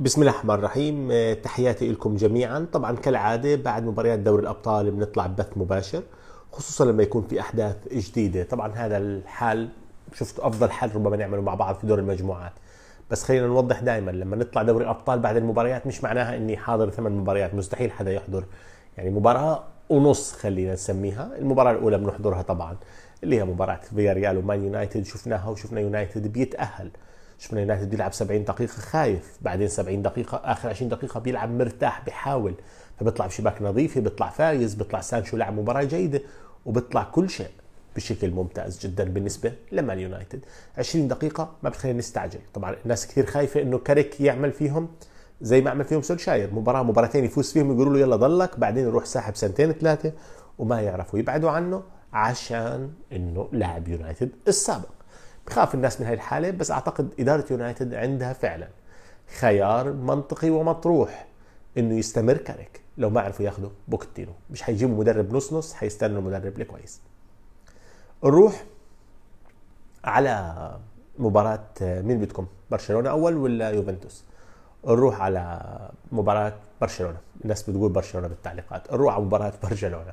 بسم الله الرحمن الرحيم آه، تحياتي لكم جميعا طبعا كالعادة بعد مباريات دوري الأبطال بنطلع بث مباشر خصوصا لما يكون في أحداث جديدة طبعا هذا الحال شفت أفضل حل ربما نعمله مع بعض في دور المجموعات بس خلينا نوضح دائما لما نطلع دوري الأبطال بعد المباريات مش معناها أني حاضر ثمان مباريات مستحيل حدا يحضر يعني مباراة ونص خلينا نسميها المباراة الأولى بنحضرها طبعا اللي هي مباراة فياريال ومان يونايتد شفناها وشفنا يونايتد بيتأهل شفنا يونايتد بيلعب 70 دقيقه خايف بعدين 70 دقيقه اخر 20 دقيقه بيلعب مرتاح بيحاول فبيطلع بشباك نظيفه بيطلع فايز بيطلع سانشو لعب مباراه جيده وبيطلع كل شيء بشكل ممتاز جدا بالنسبه لمان يونايتد 20 دقيقه ما بتخلينا نستعجل طبعا الناس كثير خايفه انه كاريك يعمل فيهم زي ما عمل فيهم سولشاير مباراه مباراتين يفوز فيهم يقولوا له يلا ضلك بعدين يروح ساحب سنتين ثلاثه وما يعرفوا يبعدوا عنه عشان انه لاعب يونايتد السابق بخاف الناس من هاي الحالة بس أعتقد إدارة يونايتد عندها فعلا خيار منطقي ومطروح انه يستمر كارك لو ما عرفوا ياخذوا بوكتينو مش حيجيبوا مدرب نص نص حيستنوا المدرب الكويس نروح على مباراة مين بدكم برشلونة أول ولا يوفنتوس نروح على مباراة برشلونة الناس بتقول برشلونة بالتعليقات نروح على مباراة برشلونة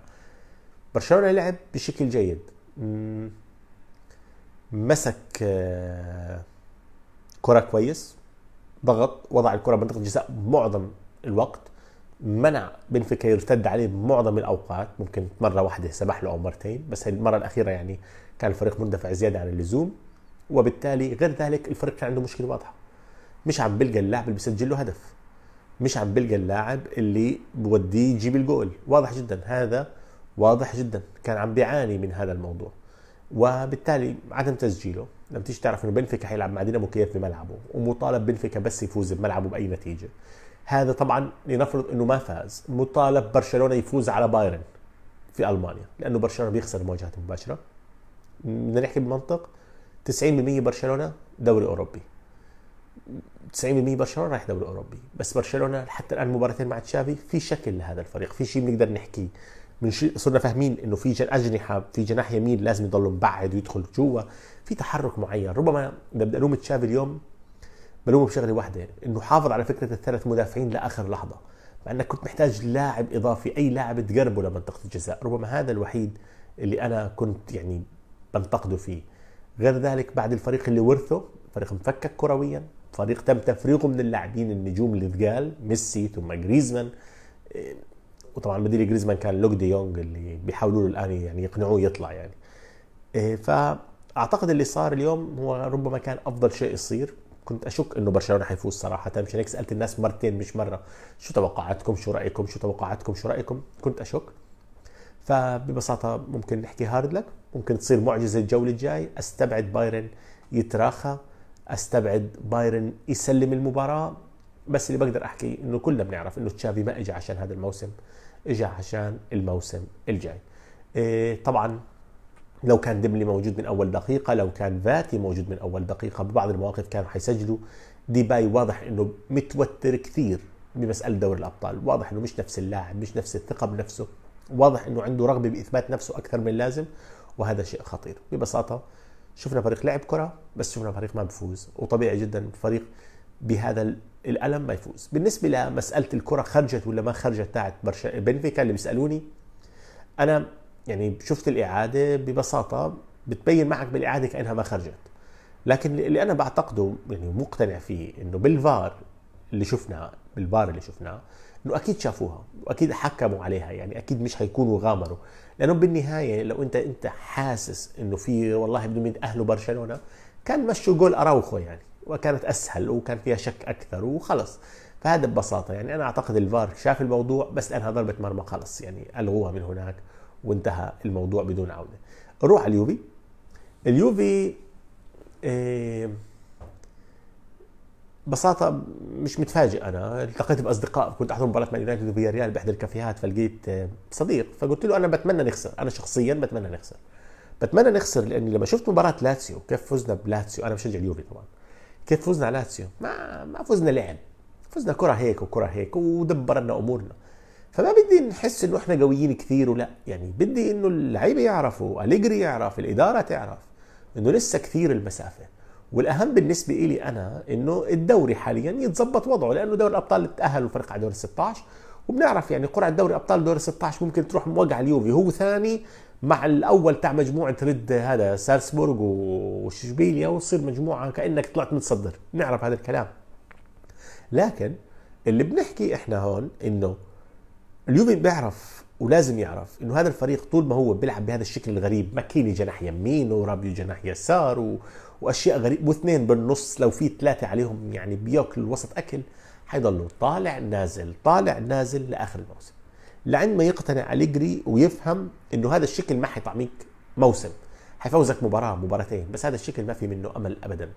برشلونة لعب بشكل جيد مسك آه، كره كويس ضغط وضع الكره بمنطقه الجزاء معظم الوقت منع بنفيكا يرتد عليه معظم الاوقات ممكن مره واحده سمح له او مرتين بس المره الاخيره يعني كان الفريق مندفع زياده عن اللزوم وبالتالي غير ذلك الفريق كان عنده مشكله واضحه مش عم بلقى اللاعب اللي بيسجل له هدف مش عم بلقى اللاعب اللي بوديه يجيب الجول واضح جدا هذا واضح جدا كان عم بيعاني من هذا الموضوع وبالتالي عدم تسجيله لما تيجي تعرف انه بنفيكا حيلعب مع دينامو كييف بملعبه ومطالب بنفيكا بس يفوز بملعبه باي نتيجه هذا طبعا لنفرض انه ما فاز مطالب برشلونه يفوز على بايرن في المانيا لانه برشلونه بيخسر المواجهات المباشره بدنا نحكي بمنطق 90% برشلونه دوري اوروبي 90% برشلونه رايح دوري اوروبي بس برشلونه حتى الان مباراتين مع تشافي في شكل لهذا الفريق في شيء بنقدر نحكيه مش صرنا فاهمين انه في اجنحه في جناح يمين لازم يضل مبعد ويدخل جوا في تحرك معين ربما بدي الوم تشافي اليوم بلومه بشغله واحده انه حافظ على فكره الثلاث مدافعين لاخر لحظه مع انك كنت محتاج لاعب اضافي اي لاعب تقربه لمنطقه الجزاء ربما هذا الوحيد اللي انا كنت يعني بنتقده فيه غير ذلك بعد الفريق اللي ورثه فريق مفكك كرويا فريق تم تفريغه من اللاعبين النجوم اللي ثقال ميسي ثم جريزمان وطبعا بديل جريزمان كان لوك دي يونغ اللي بيحاولوا له الان يعني يقنعوه يطلع يعني إيه، فاعتقد اللي صار اليوم هو ربما كان افضل شيء يصير كنت اشك انه برشلونه حيفوز صراحه مشان هيك سالت الناس مرتين مش مره شو توقعاتكم شو رايكم شو توقعاتكم شو رايكم كنت اشك فببساطه ممكن نحكي هارد لك ممكن تصير معجزه الجوله الجاي استبعد بايرن يتراخى استبعد بايرن يسلم المباراه بس اللي بقدر احكي انه كلنا بنعرف انه تشافي ما اجى عشان هذا الموسم اجى عشان الموسم الجاي إيه، طبعا لو كان ديملي موجود من اول دقيقه لو كان فاتي موجود من اول دقيقه ببعض المواقف كانوا حيسجلوا ديباي واضح انه متوتر كثير بمساله دوري الابطال واضح انه مش نفس اللاعب مش نفس الثقه بنفسه واضح انه عنده رغبه باثبات نفسه اكثر من اللازم وهذا شيء خطير ببساطه شفنا فريق لعب كره بس شفنا فريق ما بفوز وطبيعي جدا فريق بهذا الألم ما يفوز بالنسبة لمسألة الكرة خرجت ولا ما خرجت تاعت برشا بنفيكا اللي بيسألوني أنا يعني شفت الإعادة ببساطة بتبين معك بالإعادة كأنها ما خرجت لكن اللي أنا بعتقده يعني مقتنع فيه إنه بالفار اللي شفناه بالفار اللي شفناه انه اكيد شافوها واكيد حكموا عليها يعني اكيد مش هيكونوا غامروا لانه بالنهايه لو انت انت حاسس انه في والله بدهم يتاهلوا برشلونه كان مشوا جول اراوخو يعني وكانت اسهل وكان فيها شك اكثر وخلص فهذا ببساطه يعني انا اعتقد الفار شاف الموضوع بس انها ضربه مرمى خلص يعني الغوها من هناك وانتهى الموضوع بدون عوده نروح على اليوفي اليوفي آه، ببساطة مش متفاجئ أنا التقيت بأصدقاء كنت أحضر مباراة مان يونايتد ريال بإحدى الكافيهات فلقيت آه، صديق فقلت له أنا بتمنى نخسر أنا شخصيا بتمنى نخسر بتمنى نخسر لأني لما شفت مباراة لاتسيو كيف فزنا بلاتسيو أنا بشجع اليوفي طبعا كيف فزنا على لاتسيو ما ما فزنا لعب فزنا كره هيك وكره هيك ودبرنا امورنا فما بدي نحس انه احنا قويين كثير ولا يعني بدي انه اللعيبه يعرفوا اليجري يعرف الاداره تعرف انه لسه كثير المسافه والاهم بالنسبه لي انا انه الدوري حاليا يتظبط وضعه لانه دوري الابطال تاهل الفريق على دور 16 وبنعرف يعني قرعه دوري ابطال دور 16 ممكن تروح موقع اليوفي هو ثاني مع الاول تاع مجموعه رد هذا سالسبورغ وشبيليا وتصير مجموعه كانك طلعت متصدر نعرف هذا الكلام لكن اللي بنحكي احنا هون انه اليوفي بيعرف ولازم يعرف انه هذا الفريق طول ما هو بيلعب بهذا الشكل الغريب ماكيني جناح يمين ورابيو جناح يسار و... واشياء غريبه واثنين بالنص لو في ثلاثه عليهم يعني بياكل الوسط اكل حيضلوا طالع نازل طالع نازل لاخر الموسم لعند ما يقتنع أليجري ويفهم انه هذا الشكل ما حيطعميك موسم حيفوزك مباراة مباراتين بس هذا الشكل ما في منه أمل أبدا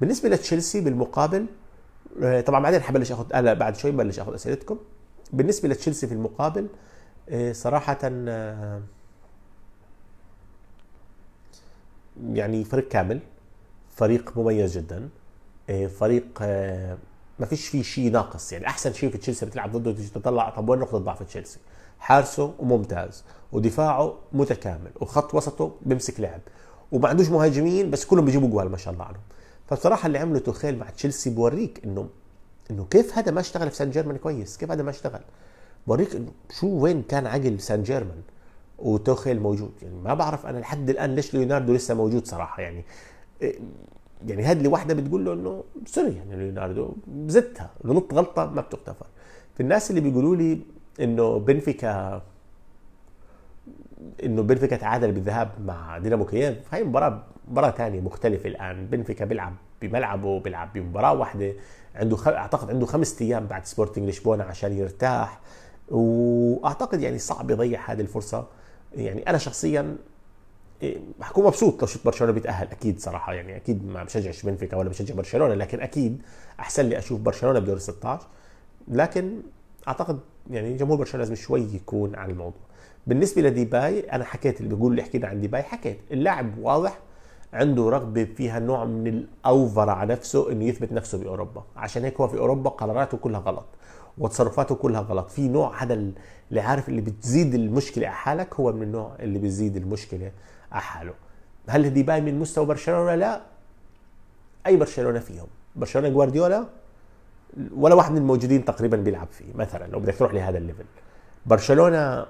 بالنسبة لتشيلسي بالمقابل آه، طبعا بعدين حبلش اخذ هلا آه، بعد شوي ببلش اخذ اسئلتكم بالنسبه لتشيلسي في المقابل آه، صراحه يعني فريق كامل فريق مميز جدا فريق ما فيش فيه شيء ناقص يعني احسن شيء في تشيلسي بتلعب ضده تطلع طب وين نقطه ضعف تشيلسي حارسه ممتاز ودفاعه متكامل وخط وسطه بيمسك لعب وما عندوش مهاجمين بس كلهم بيجيبوا جوال ما شاء الله عنهم فبصراحه اللي عمله توخيل مع تشيلسي بوريك انه انه كيف هذا ما اشتغل في سان جيرمان كويس كيف هذا ما اشتغل بوريك انه شو وين كان عقل سان جيرمان وتوخيل موجود يعني ما بعرف انا لحد الان ليش ليوناردو لسه موجود صراحه يعني يعني هاد اللي واحده بتقول له انه سوري يعني ليوناردو زدتها غلطت غلطه ما بتغتفر في الناس اللي بيقولوا لي انه بنفيكا انه بنفيكا تعادل بالذهاب مع دينامو كييف هاي مباراه مباراه ثانيه مختلفه الان بنفيكا بيلعب بملعبه بيلعب بمباراه واحده عنده خ... اعتقد عنده خمس ايام بعد سبورتنج لشبونه عشان يرتاح واعتقد يعني صعب يضيع هذه الفرصه يعني انا شخصيا هكون إيه، مبسوط لو شفت برشلونه بيتاهل اكيد صراحه يعني اكيد ما بشجعش بنفيكا ولا بشجع برشلونه لكن اكيد احسن لي اشوف برشلونه بدور 16 لكن اعتقد يعني جمهور برشلونه لازم شوي يكون على الموضوع بالنسبه لديباي انا حكيت اللي بيقول اللي حكينا عن ديباي حكيت اللاعب واضح عنده رغبه فيها نوع من الاوفر على نفسه انه يثبت نفسه باوروبا عشان هيك هو في اوروبا قراراته كلها غلط وتصرفاته كلها غلط في نوع هذا اللي عارف اللي بتزيد المشكله على حالك هو من النوع اللي بيزيد المشكله على هل دي باين من مستوى برشلونه لا اي برشلونه فيهم برشلونه جوارديولا ولا واحد من الموجودين تقريبا بيلعب فيه مثلا لو بدك تروح لهذا الليفل برشلونه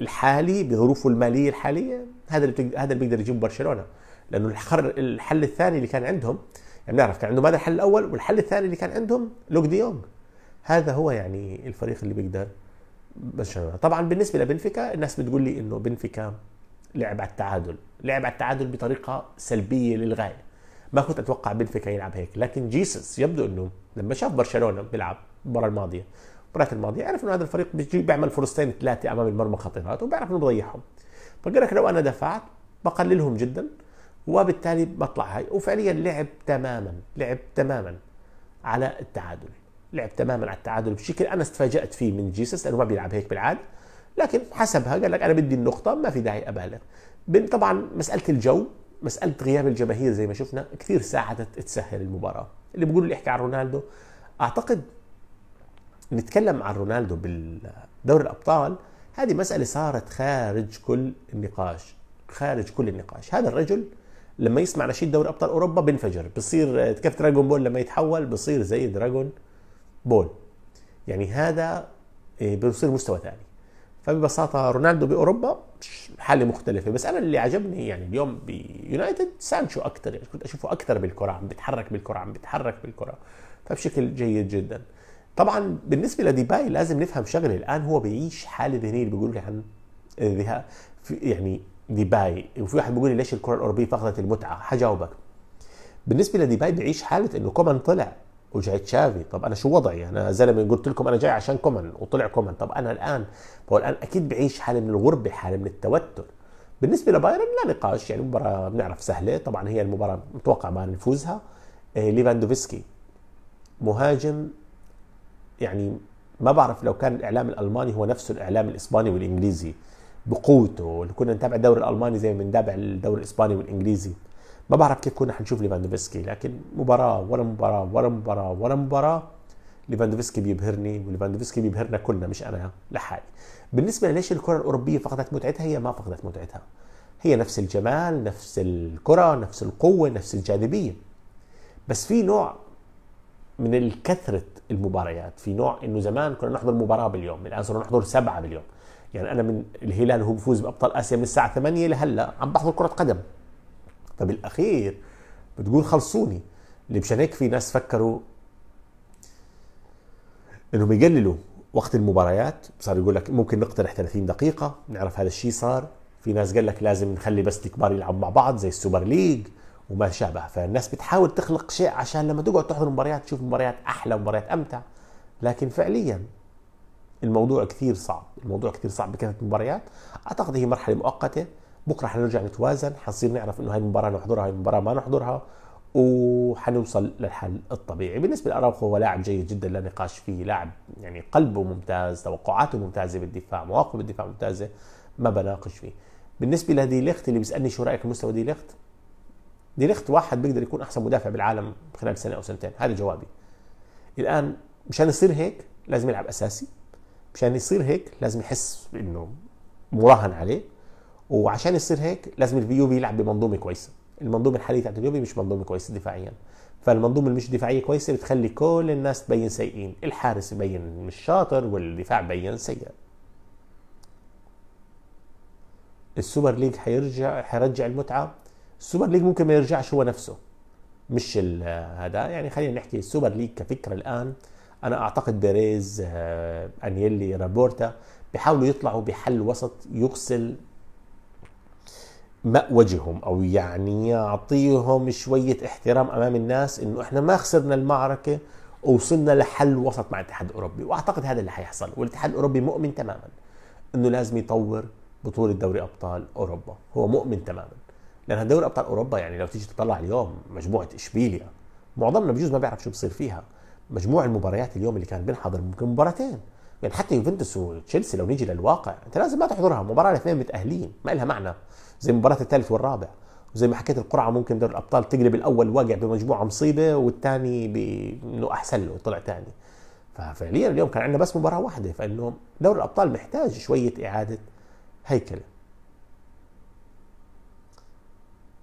الحالي بظروفه الماليه الحاليه هذا اللي بتق... هذا اللي بيقدر يجيبه برشلونه لانه الحر... الحل الثاني اللي كان عندهم يعني بنعرف كان عندهم هذا الحل الاول والحل الثاني اللي كان عندهم لوك دي يونغ هذا هو يعني الفريق اللي بيقدر برشلونه طبعا بالنسبه لبنفيكا الناس بتقول لي انه بنفيكا لعب على التعادل لعب على التعادل بطريقه سلبيه للغايه ما كنت اتوقع بنفيكا يلعب هيك لكن جيسس يبدو انه لما شاف برشلونه بيلعب المباراه الماضيه المباراه الماضيه عرف انه هذا الفريق بيجي بيعمل فرصتين ثلاثه امام المرمى خطيرات وبيعرف انه بضيعهم فقال لك لو انا دفعت بقللهم جدا وبالتالي بطلع هاي وفعليا لعب تماما لعب تماما على التعادل لعب تماما على التعادل بشكل انا استفاجات فيه من جيسس لانه ما بيلعب هيك بالعاده لكن حسبها قال لك انا بدي النقطه ما في داعي ابالغ طبعا مساله الجو مساله غياب الجماهير زي ما شفنا كثير ساعدت تسهل المباراه اللي بيقولوا اللي يحكي عن رونالدو اعتقد نتكلم عن رونالدو بالدور الابطال هذه مساله صارت خارج كل النقاش خارج كل النقاش هذا الرجل لما يسمع نشيد دوري ابطال اوروبا بينفجر بصير كيف دراجون بول لما يتحول بصير زي دراجون بول يعني هذا إيه، بصير مستوى ثاني فببساطه رونالدو باوروبا حاله مختلفه بس انا اللي عجبني يعني اليوم بيونايتد سانشو اكثر يعني كنت اشوفه اكثر بالكره عم بيتحرك بالكره عم بيتحرك بالكره فبشكل جيد جدا طبعا بالنسبه لديباي لازم نفهم شغله الان هو بيعيش حاله ذهنيه اللي بيقول لي عن يعني ديباي وفي واحد بيقول لي ليش الكره الاوروبيه فقدت المتعه حجاوبك بالنسبه لديباي بيعيش حاله انه كومان طلع وجاي تشافي طب انا شو وضعي انا زلمه قلت لكم انا جاي عشان كومان وطلع كومان طب انا الان هو الان اكيد بعيش حاله من الغربه حاله من التوتر بالنسبه لبايرن لا نقاش يعني مباراه بنعرف سهله طبعا هي المباراه متوقع ما نفوزها آه، ليفاندوفسكي مهاجم يعني ما بعرف لو كان الاعلام الالماني هو نفسه الاعلام الاسباني والانجليزي بقوته اللي كنا نتابع الدوري الالماني زي ما بنتابع الدوري الاسباني والانجليزي ما بعرف كيف كنا حنشوف ليفاندوفسكي لكن مباراه ولا مباراه ولا مباراه ولا مباراه ليفاندوفسكي بيبهرني وليفاندوفسكي بيبهرنا كلنا مش انا لحالي بالنسبه ليش الكره الاوروبيه فقدت متعتها هي ما فقدت متعتها هي نفس الجمال نفس الكره نفس القوه نفس الجاذبيه بس في نوع من الكثرة المباريات في نوع انه زمان كنا نحضر مباراة باليوم الان صرنا نحضر سبعة باليوم يعني انا من الهلال وهو بفوز بابطال اسيا من الساعة 8 لهلا عم بحضر كرة قدم فبالاخير بتقول خلصوني اللي مشان هيك في ناس فكروا انهم يقللوا وقت المباريات صار يقول لك ممكن نقترح 30 دقيقة نعرف هذا الشيء صار في ناس قال لك لازم نخلي بس الكبار يلعبوا مع بعض زي السوبر ليج وما شابه فالناس بتحاول تخلق شيء عشان لما تقعد تحضر مباريات تشوف مباريات احلى ومباريات امتع لكن فعليا الموضوع كثير صعب الموضوع كثير صعب بكثره المباريات اعتقد هي مرحله مؤقته بكره حنرجع نتوازن حنصير نعرف انه هاي المباراه نحضرها هاي المباراه ما نحضرها وحنوصل للحل الطبيعي بالنسبه لأراوخو هو لاعب جيد جدا لا نقاش فيه لاعب يعني قلبه ممتاز توقعاته ممتازه بالدفاع مواقفه بالدفاع ممتازه ما بناقش فيه بالنسبه لدي ليخت اللي بيسالني شو رايك بمستوى دي ليخت دي ليخت واحد بيقدر يكون احسن مدافع بالعالم خلال سنه او سنتين هذا جوابي الان مشان يصير هيك لازم يلعب اساسي مشان يصير هيك لازم يحس انه مراهن عليه وعشان يصير هيك لازم اليوفي يلعب بمنظومه كويسه المنظومه الحاليه بتاعت اليوفي مش منظومه كويسه دفاعيا فالمنظومه اللي مش دفاعيه كويسه بتخلي كل الناس تبين سيئين الحارس يبين مش شاطر والدفاع يبين سيء السوبر ليج حيرجع حيرجع المتعه السوبر ليج ممكن ما يرجعش هو نفسه مش هذا يعني خلينا نحكي السوبر ليج كفكره الان انا اعتقد بيريز آه، انيلي رابورتا بيحاولوا يطلعوا بحل وسط يغسل مأوجهم أو يعني يعطيهم شوية احترام أمام الناس إنه إحنا ما خسرنا المعركة ووصلنا لحل وسط مع الاتحاد الأوروبي وأعتقد هذا اللي حيحصل والاتحاد الأوروبي مؤمن تماما إنه لازم يطور بطولة دوري أبطال أوروبا هو مؤمن تماما لأن دوري أبطال أوروبا يعني لو تيجي تطلع اليوم مجموعة إشبيليا معظمنا بجوز ما بيعرف شو بصير فيها مجموع المباريات اليوم اللي كان بنحضر ممكن مباراتين يعني حتى يوفنتوس وتشيلسي لو نيجي للواقع انت لازم ما تحضرها مباراه الاثنين متاهلين ما لها معنى زي مباراه الثالث والرابع وزي ما حكيت القرعه ممكن دوري الابطال تقلب الاول واقع بمجموعه مصيبه والثاني بانه احسن له طلع ثاني ففعليا اليوم كان عندنا بس مباراه واحده فانه دوري الابطال محتاج شويه اعاده هيكله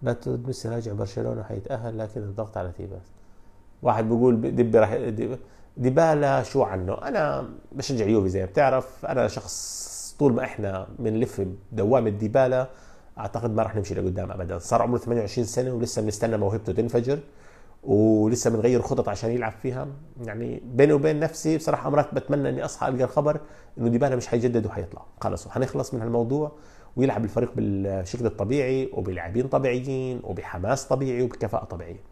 لا تود ميسي راجع برشلونه حيتاهل لكن الضغط على تيباس واحد بيقول دبي راح ديبالا شو عنه انا بشجع يوفي زي ما بتعرف انا شخص طول ما احنا بنلف بدوامه ديبالا اعتقد ما راح نمشي لقدام ابدا صار عمره 28 سنه ولسه بنستنى موهبته تنفجر ولسه بنغير خطط عشان يلعب فيها يعني بيني وبين نفسي بصراحه مرات بتمنى اني اصحى القى الخبر انه ديبالا مش حيجدد وحيطلع خلص وحنخلص من هالموضوع ويلعب الفريق بالشكل الطبيعي وبلاعبين طبيعيين وبحماس طبيعي وبكفاءه طبيعيه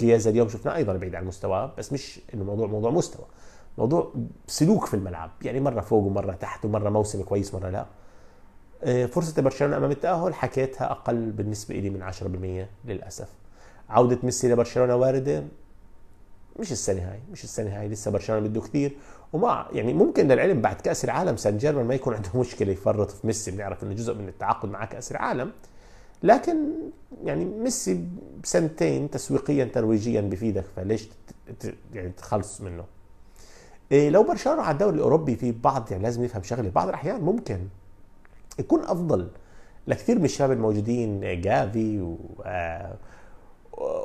كليازا اليوم شفناه ايضا بعيد عن مستواه بس مش انه موضوع موضوع مستوى موضوع سلوك في الملعب يعني مره فوق ومره تحت ومره موسم كويس مره لا آه، فرصة برشلونة أمام التأهل حكيتها أقل بالنسبة لي من 10% للأسف عودة ميسي لبرشلونة واردة مش السنة هاي مش السنة هاي لسه برشلونة بده كثير وما يعني ممكن للعلم بعد كأس العالم سان جيرمان ما يكون عنده مشكلة يفرط في ميسي بنعرف إنه جزء من التعاقد مع كأس العالم لكن يعني ميسي بسنتين تسويقيا ترويجيا بفيدك فليش يعني تخلص منه إيه لو برشلونه على الدوري الاوروبي في بعض يعني لازم نفهم شغله بعض الاحيان ممكن يكون افضل لكثير من الشباب الموجودين جافي و آه،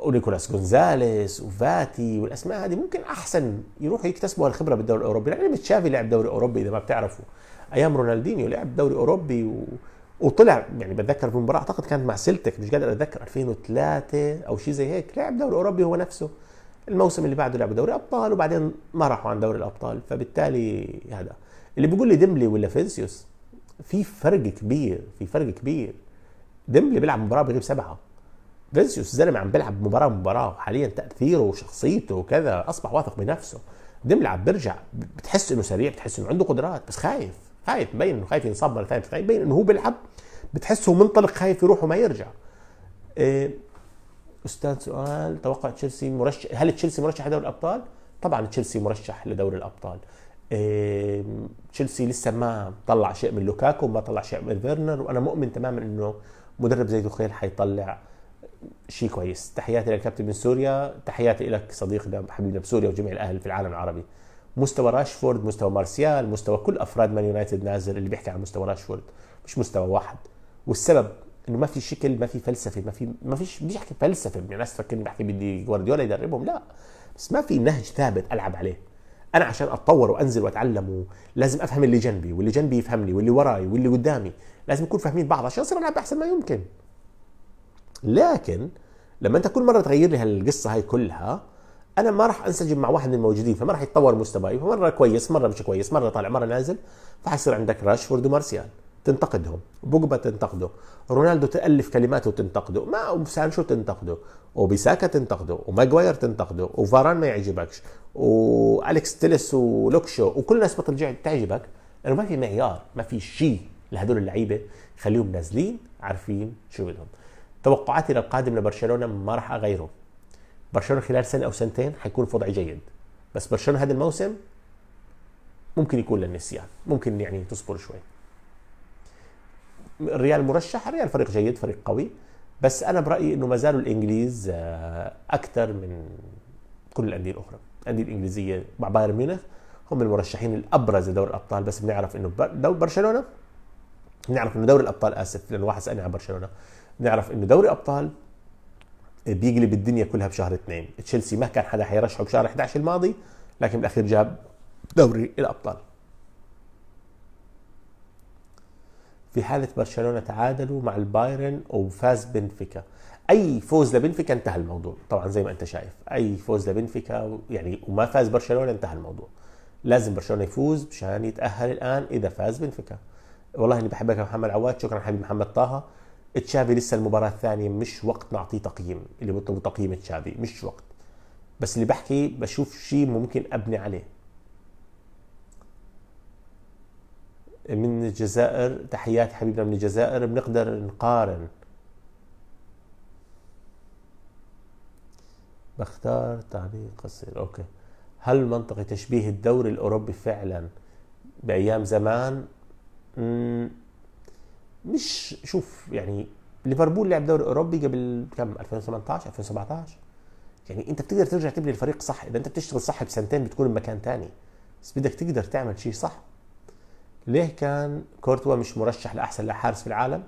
ونيكولاس جونزاليس وفاتي والاسماء هذه ممكن احسن يروحوا يكتسبوا هالخبره بالدوري الاوروبي لان يعني تشافي لعب دوري اوروبي اذا ما بتعرفوا ايام رونالدينيو لعب دوري اوروبي و... وطلع يعني بتذكر في مباراه اعتقد كانت مع سلتك مش قادر اتذكر 2003 او شيء زي هيك لعب دوري اوروبي هو نفسه الموسم اللي بعده لعب دوري ابطال وبعدين ما راحوا عن دوري الابطال فبالتالي هذا اللي بيقول لي ديمبلي ولا فينسيوس في فرق كبير في فرق كبير ديمبلي بيلعب مباراه بغيب سبعه فينسيوس زلمه عم بيلعب مباراه مباراه حاليا تاثيره وشخصيته وكذا اصبح واثق بنفسه ديمبلي عم بيرجع بتحس انه سريع بتحس انه عنده قدرات بس خايف خايف مبين انه خايف ينصاب مره ثانيه مبين انه هو بيلعب بتحسه منطلق خايف يروح وما يرجع إيه استاذ سؤال توقع تشيلسي مرشح هل تشيلسي مرشح لدوري الابطال؟ طبعا تشيلسي مرشح لدوري الابطال إيه تشيلسي لسه ما طلع شيء من لوكاكو ما طلع شيء من فيرنر وانا مؤمن تماما انه مدرب زي دوخيل حيطلع شيء كويس تحياتي للكابتن من سوريا تحياتي لك صديقنا حبيبنا بسوريا وجميع الاهل في العالم العربي مستوى راشفورد مستوى مارسيال مستوى كل افراد مان يونايتد نازل اللي بيحكي عن مستوى راشفورد مش مستوى واحد والسبب انه ما في شكل ما في فلسفه ما في ما فيش بدي احكي فلسفه يعني الناس تفكر بحكي بدي جوارديولا يدربهم لا بس ما في نهج ثابت العب عليه انا عشان اتطور وانزل واتعلم لازم افهم اللي جنبي واللي جنبي يفهمني واللي وراي واللي قدامي لازم نكون فاهمين بعض عشان اصير العب احسن ما يمكن لكن لما انت كل مره تغير لي هالقصه هاي كلها انا ما راح انسجم مع واحد من الموجودين فما راح يتطور مستواي فمره كويس مره مش كويس مره طالع مره نازل فحيصير عندك راشفورد ومارسيال تنتقدهم بوجبا تنتقده رونالدو تالف كلماته وتنتقده ما سانشو تنتقده وبيساكا تنتقده وماجواير تنتقده وفاران ما يعجبكش والكس تيلس ولوكشو وكل الناس بترجع تعجبك لانه ما في معيار ما في شيء لهدول اللعيبه خليهم نازلين عارفين شو بدهم توقعاتي للقادم لبرشلونه ما راح اغيره برشلونه خلال سنه او سنتين حيكون في وضع جيد بس برشلونه هذا الموسم ممكن يكون للنسيان يعني. ممكن يعني تصبر شوي الريال مرشح الريال فريق جيد فريق قوي بس انا برايي انه ما زالوا الانجليز آه، اكثر من كل الانديه الاخرى الانديه الانجليزيه مع بايرن ميونخ هم المرشحين الابرز لدوري الابطال بس بنعرف انه لو برشلونه بنعرف انه دوري الابطال اسف لانه واحد سالني عن برشلونه بنعرف انه دوري ابطال بيقلب الدنيا كلها بشهر اثنين تشيلسي ما كان حدا حيرشحه بشهر 11 الماضي لكن بالاخير جاب دوري الابطال في حالة برشلونة تعادلوا مع البايرن وفاز بنفيكا أي فوز لبنفيكا انتهى الموضوع طبعا زي ما أنت شايف أي فوز لبنفيكا يعني وما فاز برشلونة انتهى الموضوع لازم برشلونة يفوز مشان يتأهل الآن إذا فاز بنفيكا والله اني بحبك يا محمد عواد شكرا حبيبي محمد طه تشافي لسه المباراه الثانيه مش وقت نعطيه تقييم اللي بيطلبوا تقييم تشافي مش وقت بس اللي بحكي بشوف شيء ممكن ابني عليه من الجزائر تحيات حبيبنا من الجزائر بنقدر نقارن بختار تعليق قصير اوكي هل منطقي تشبيه الدوري الاوروبي فعلا بايام زمان؟ مش شوف يعني ليفربول لعب دوري اوروبي قبل كم 2018 2017 يعني انت بتقدر ترجع تبني الفريق صح اذا انت بتشتغل صح بسنتين بتكون بمكان ثاني بس بدك تقدر تعمل شيء صح ليه كان كورتوا مش مرشح لاحسن حارس في العالم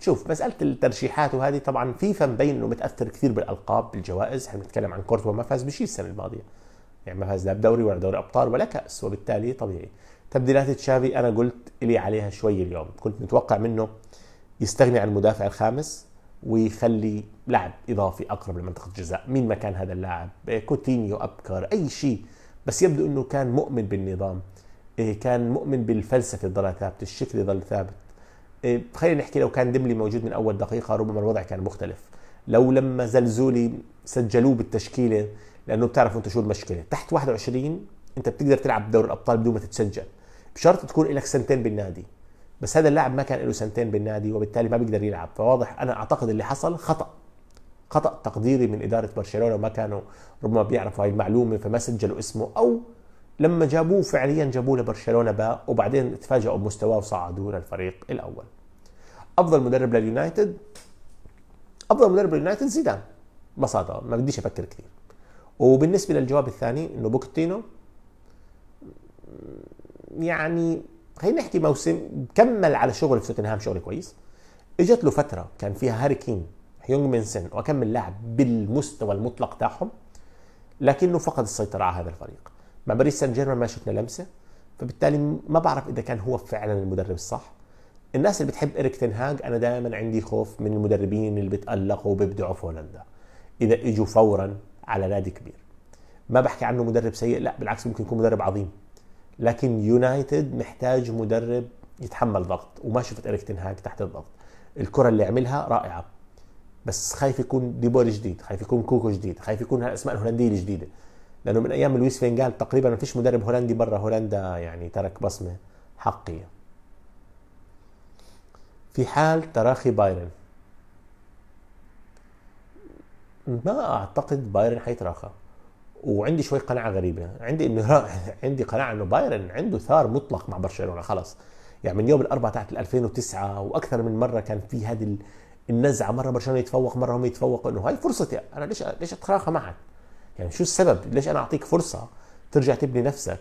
شوف مساله الترشيحات وهذه طبعا فيفا مبين انه متاثر كثير بالالقاب بالجوائز احنا بنتكلم عن كورتوا ما فاز بشيء السنه الماضيه يعني ما فاز لا بدوري ولا دوري ابطال ولا كاس وبالتالي طبيعي تبديلات تشافي انا قلت لي عليها شوي اليوم كنت متوقع منه يستغني عن المدافع الخامس ويخلي لاعب اضافي اقرب لمنطقه الجزاء مين ما كان هذا اللاعب إيه، كوتينيو ابكر اي شيء بس يبدو انه كان مؤمن بالنظام إيه، كان مؤمن بالفلسفه اللي ثابت الشكل يضل ثابت خلينا نحكي لو كان ديملي موجود من اول دقيقه ربما الوضع كان مختلف لو لما زلزولي سجلوه بالتشكيله لانه بتعرفوا انت شو المشكله تحت 21 انت بتقدر تلعب دور الابطال بدون ما تتسجل بشرط تكون لك سنتين بالنادي بس هذا اللاعب ما كان له سنتين بالنادي وبالتالي ما بيقدر يلعب فواضح انا اعتقد اللي حصل خطا خطا تقديري من اداره برشلونه وما كانوا ربما بيعرفوا هاي المعلومه فما سجلوا اسمه او لما جابوه فعليا جابوه لبرشلونه باء وبعدين تفاجئوا بمستواه وصعدوه للفريق الاول افضل مدرب لليونايتد افضل مدرب لليونايتد زيدان ببساطه ما بديش افكر كثير وبالنسبه للجواب الثاني انه بوكتينو يعني خلينا نحكي موسم كمل على شغل في توتنهام شغل كويس اجت له فتره كان فيها هاري كين هيونج منسن وكم لاعب بالمستوى المطلق تاعهم لكنه فقد السيطره على هذا الفريق مع باريس سان جيرمان ما شفنا لمسه فبالتالي ما بعرف اذا كان هو فعلا المدرب الصح الناس اللي بتحب اريك تنهاج انا دائما عندي خوف من المدربين اللي بتالقوا وبيبدعوا في هولندا اذا اجوا فورا على نادي كبير ما بحكي عنه مدرب سيء لا بالعكس ممكن يكون مدرب عظيم لكن يونايتد محتاج مدرب يتحمل ضغط وما شفت اريك تنهاج تحت الضغط الكره اللي عملها رائعه بس خايف يكون ديبول جديد خايف يكون كوكو جديد خايف يكون هالاسماء الهولنديه الجديده لانه من ايام لويس فينجال تقريبا ما فيش مدرب هولندي برا هولندا يعني ترك بصمه حقيقيه في حال تراخي بايرن ما اعتقد بايرن حيتراخى وعندي شوي قناعه غريبه عندي انه عندي قناعه انه بايرن عنده ثار مطلق مع برشلونه خلص يعني من يوم الاربعاء تاعت 2009 واكثر من مره كان في هذه النزعه مره برشلونه يتفوق مره هم يتفوقوا انه هاي فرصتي انا ليش ليش اتخاخى معك؟ يعني شو السبب؟ ليش انا اعطيك فرصه ترجع تبني نفسك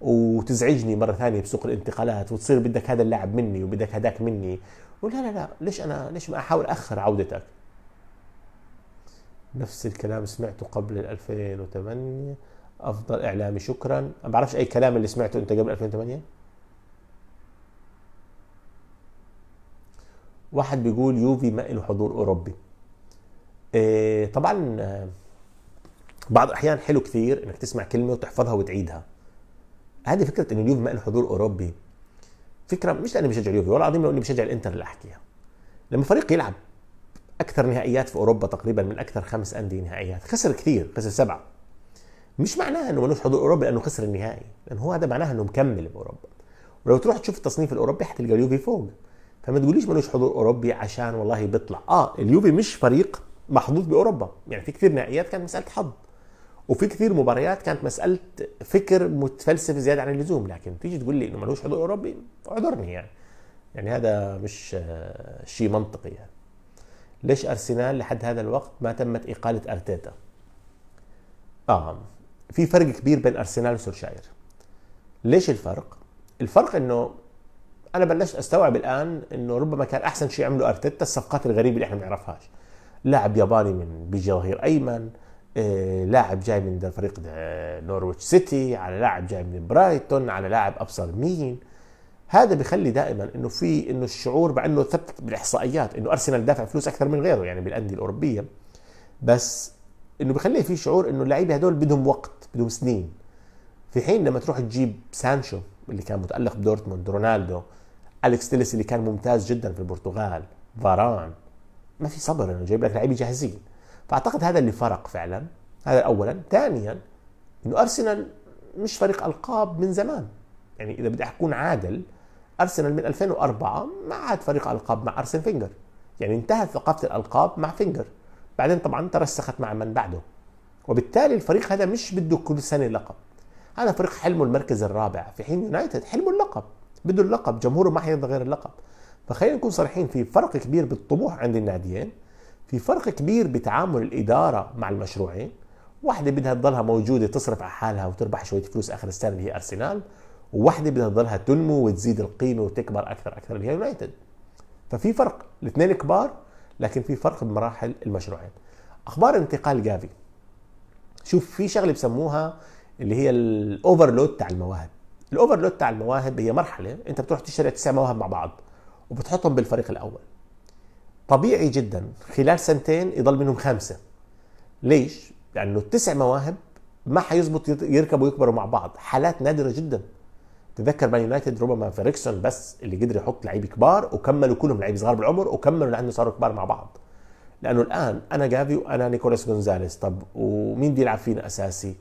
وتزعجني مره ثانيه بسوق الانتقالات وتصير بدك هذا اللاعب مني وبدك هذاك مني ولا لا لا ليش انا ليش ما احاول اخر عودتك؟ نفس الكلام سمعته قبل 2008 افضل اعلامي شكرا ما بعرفش اي كلام اللي سمعته انت قبل 2008 واحد بيقول يوفي ما له حضور اوروبي إيه طبعا بعض الاحيان حلو كثير انك تسمع كلمه وتحفظها وتعيدها هذه فكره انه اليوفي ما له حضور اوروبي فكره مش لاني بشجع اليوفي ولا عظيم لو اني بشجع الانتر اللي احكيها لما فريق يلعب اكثر نهائيات في اوروبا تقريبا من اكثر خمس انديه نهائيات خسر كثير خسر سبعه مش معناها انه ملوش حضور اوروبي لانه خسر النهائي لان هو هذا معناها انه مكمل باوروبا ولو تروح تشوف التصنيف الاوروبي حتلقى اليوفي فوق فما تقوليش ملوش حضور اوروبي عشان والله بيطلع اه اليوفي مش فريق محظوظ باوروبا يعني في كثير نهائيات كانت مساله حظ وفي كثير مباريات كانت مساله فكر متفلسف زياده عن اللزوم لكن تيجي تقول لي انه ملوش حضور اوروبي اعذرني يعني يعني هذا مش آه، شيء منطقي يعني ليش ارسنال لحد هذا الوقت ما تمت اقاله ارتيتا؟ اه في فرق كبير بين ارسنال وسولشاير. ليش الفرق؟ الفرق انه انا بلشت استوعب الان انه ربما كان احسن شيء عمله ارتيتا الصفقات الغريبه اللي احنا ما بنعرفهاش. لاعب ياباني من بجظهير ايمن، آه، لاعب جاي من فريق نورويتش سيتي، على لاعب جاي من برايتون، على لاعب ابصر مين، هذا بخلي دائما انه في انه الشعور مع انه ثبت بالاحصائيات انه ارسنال دافع فلوس اكثر من غيره يعني بالانديه الاوروبيه بس انه بخلي في شعور انه اللعيبه هدول بدهم وقت بدهم سنين في حين لما تروح تجيب سانشو اللي كان متالق بدورتموند رونالدو الكس تيليس اللي كان ممتاز جدا في البرتغال فاران ما في صبر انه جايب لك لعيبه جاهزين فاعتقد هذا اللي فرق فعلا هذا اولا ثانيا انه ارسنال مش فريق القاب من زمان يعني اذا بدي اكون عادل ارسنال من 2004 ما عاد فريق القاب مع ارسن فينجر يعني انتهت ثقافه الالقاب مع فينجر بعدين طبعا ترسخت مع من بعده وبالتالي الفريق هذا مش بده كل سنه لقب هذا فريق حلمه المركز الرابع في حين يونايتد حلمه اللقب بده اللقب جمهوره ما حيرضى غير اللقب فخلينا نكون صريحين في فرق كبير بالطموح عند الناديين في فرق كبير بتعامل الاداره مع المشروعين واحده بدها تضلها موجوده تصرف على حالها وتربح شويه فلوس اخر السنه اللي هي ارسنال وواحده تضلها تنمو وتزيد القيمه وتكبر اكثر اكثر اللي هي يونايتد ففي فرق الاثنين كبار لكن في فرق بمراحل المشروعين اخبار انتقال جافي شوف في شغله بسموها اللي هي الاوفرلود تاع المواهب الاوفرلود تاع المواهب هي مرحله انت بتروح تشتري تسع مواهب مع بعض وبتحطهم بالفريق الاول طبيعي جدا خلال سنتين يضل منهم خمسه ليش لانه التسع مواهب ما حيزبط يركبوا يكبروا مع بعض حالات نادره جدا تذكر مان يونايتد ربما فيريكسون بس اللي قدر يحط لعيب كبار وكملوا كلهم لعيب صغار بالعمر وكملوا لانه صاروا كبار مع بعض لانه الان انا جافي وانا نيكولاس جونزاليس طب ومين بيلعب فينا اساسي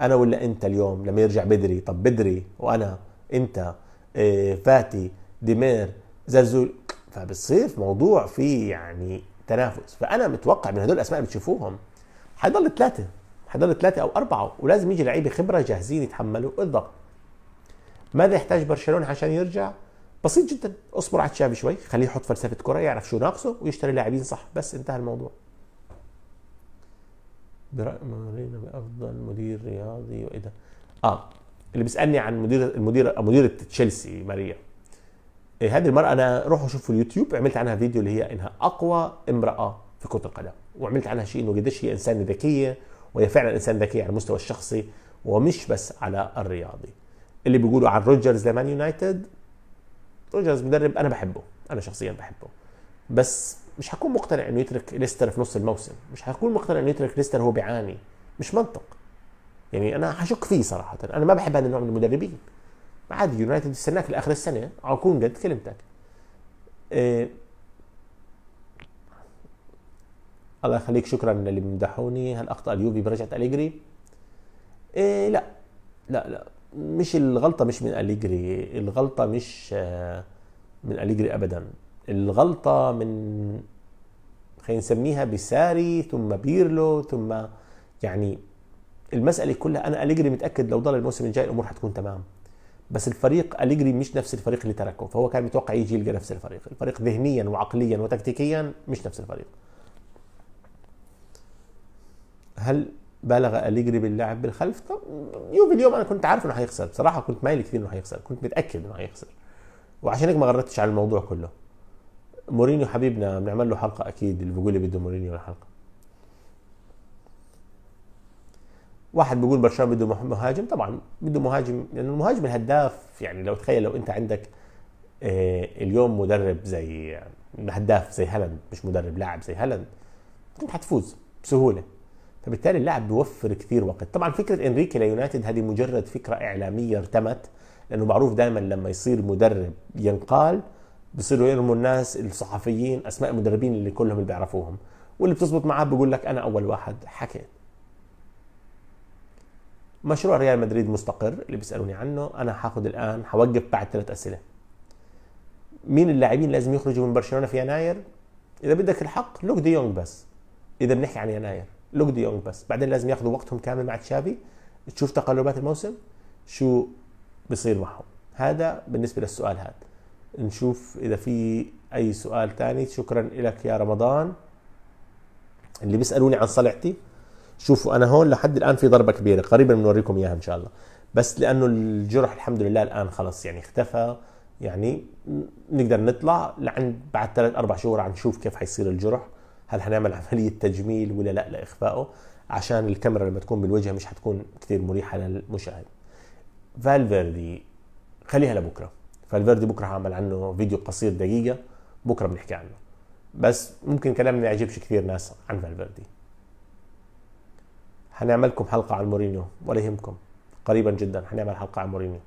انا ولا انت اليوم لما يرجع بدري طب بدري وانا انت آه، فاتي ديمير زلزول فبتصير موضوع في يعني تنافس فانا متوقع من هدول الاسماء اللي بتشوفوهم حيضل ثلاثه حيضل ثلاثه او اربعه ولازم يجي لعيبه خبره جاهزين يتحملوا الضغط ماذا يحتاج برشلونه عشان يرجع بسيط جدا اصبر على تشافي شوي خليه يحط فلسفه كره يعرف شو ناقصه ويشتري لاعبين صح بس انتهى الموضوع برأي مورينو بافضل مدير رياضي واذا اه اللي بيسالني عن مدير المدير مديره تشيلسي ماريا إيه هذه المرأة أنا روحوا شوفوا اليوتيوب عملت عنها فيديو اللي هي إنها أقوى امرأة في كرة القدم وعملت عنها شيء إنه قديش هي إنسانة ذكية وهي فعلا إنسان ذكية على المستوى الشخصي ومش بس على الرياضي اللي بيقولوا عن روجرز لمان يونايتد روجرز مدرب انا بحبه انا شخصيا بحبه بس مش هكون مقتنع انه يترك ليستر في نص الموسم مش هكون مقتنع انه يترك ليستر هو بيعاني مش منطق يعني انا هشك فيه صراحه انا ما بحب هذا النوع من المدربين عادي يونايتد يستناك لاخر السنه اكون قد كلمتك إيه الله يخليك شكرا للي مدحوني هل اخطا اليوفي برجعه اليجري إيه لا لا لا مش الغلطه مش من اليجري الغلطه مش آه، من اليجري ابدا الغلطه من خلينا نسميها بساري ثم بيرلو ثم يعني المساله كلها انا اليجري متاكد لو ضل الموسم الجاي الامور حتكون تمام بس الفريق اليجري مش نفس الفريق اللي تركه فهو كان متوقع يجي يلقى نفس الفريق الفريق ذهنيا وعقليا وتكتيكيا مش نفس الفريق هل بلغ أليجري باللعب بالخلف طب يوفي اليوم انا كنت عارف انه هيخسر بصراحه كنت مايل كتير انه هيخسر كنت متاكد انه هيخسر وعشان هيك ما غردتش على الموضوع كله مورينيو حبيبنا بنعمل له حلقه اكيد اللي بيقول لي بده مورينيو الحلقه واحد بيقول برشلونه بده مهاجم طبعا بده مهاجم لانه المهاجم الهداف يعني لو تخيل لو انت عندك آه، اليوم مدرب زي هداف زي هالاند مش مدرب لاعب زي هالاند كنت حتفوز بسهوله فبالتالي اللاعب بيوفر كثير وقت طبعا فكره انريكي ليونايتد هذه مجرد فكره اعلاميه ارتمت لانه معروف دائما لما يصير مدرب ينقال بصيروا يرموا الناس الصحفيين اسماء المدربين اللي كلهم اللي بيعرفوهم واللي بتزبط معاه بيقول لك انا اول واحد حكيت مشروع ريال مدريد مستقر اللي بيسالوني عنه انا حاخد الان حوقف بعد ثلاث اسئله مين اللاعبين لازم يخرجوا من برشلونه في يناير اذا بدك الحق لوك دي يونغ بس اذا بنحكي عن يناير لوك دي يونغ بس بعدين لازم ياخذوا وقتهم كامل مع تشافي تشوف تقلبات الموسم شو بصير معهم هذا بالنسبه للسؤال هذا نشوف اذا في اي سؤال ثاني شكرا لك يا رمضان اللي بيسالوني عن صلعتي شوفوا انا هون لحد الان في ضربه كبيره قريبا بنوريكم اياها ان شاء الله بس لانه الجرح الحمد لله الان خلص يعني اختفى يعني نقدر نطلع لعند بعد ثلاث اربع شهور عم نشوف كيف حيصير الجرح هل هنعمل عمليه تجميل ولا لا لاخفائه عشان الكاميرا لما تكون بالوجه مش حتكون كثير مريحه للمشاهد فالفيردي خليها لبكره فالفيردي بكره هعمل عنه فيديو قصير دقيقه بكره بنحكي عنه بس ممكن كلامنا ما يعجبش كثير ناس عن فالفيردي هنعملكم حلقه عن مورينيو ولا يهمكم قريبا جدا هنعمل حلقه عن مورينيو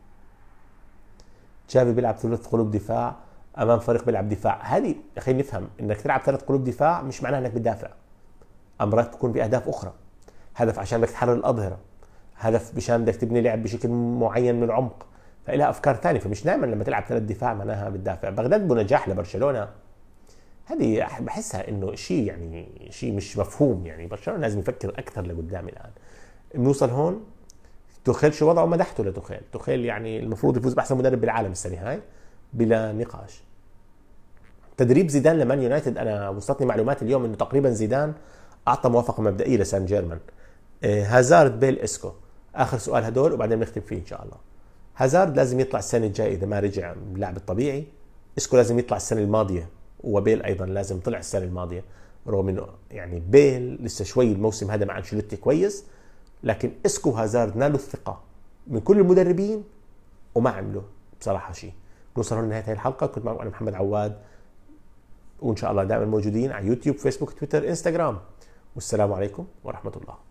تشافي بيلعب ثلاث قلوب دفاع امام فريق بيلعب دفاع هذه يا اخي نفهم انك تلعب ثلاث قلوب دفاع مش معناها انك بتدافع امرات بتكون باهداف اخرى هدف عشان بدك تحرر الاظهره هدف مشان بدك تبني لعب بشكل معين من العمق فلها افكار ثانيه فمش دائما لما تلعب ثلاث دفاع معناها بتدافع بغداد بنجاح لبرشلونه هذه بحسها انه شيء يعني شيء مش مفهوم يعني برشلونه لازم يفكر اكثر لقدام الان بنوصل هون توخيل شو وضعه مدحته لتوخيل توخيل يعني المفروض يفوز باحسن مدرب بالعالم السنه هاي بلا نقاش تدريب زيدان لمان يونايتد انا وصلتني معلومات اليوم انه تقريبا زيدان اعطى موافقه مبدئيه لسان جيرمان إيه، هازارد بيل اسكو اخر سؤال هدول وبعدين بنختم فيه ان شاء الله هازارد لازم يطلع السنه الجايه اذا ما رجع اللاعب الطبيعي اسكو لازم يطلع السنه الماضيه وبيل ايضا لازم طلع السنه الماضيه رغم انه يعني بيل لسه شوي الموسم هذا مع انشيلوتي كويس لكن اسكو هازارد نالوا الثقه من كل المدربين وما عملوا بصراحه شيء نوصل هون لنهايه هذه الحلقه كنت معكم انا محمد عواد وان شاء الله دائما موجودين على يوتيوب فيسبوك تويتر انستغرام والسلام عليكم ورحمه الله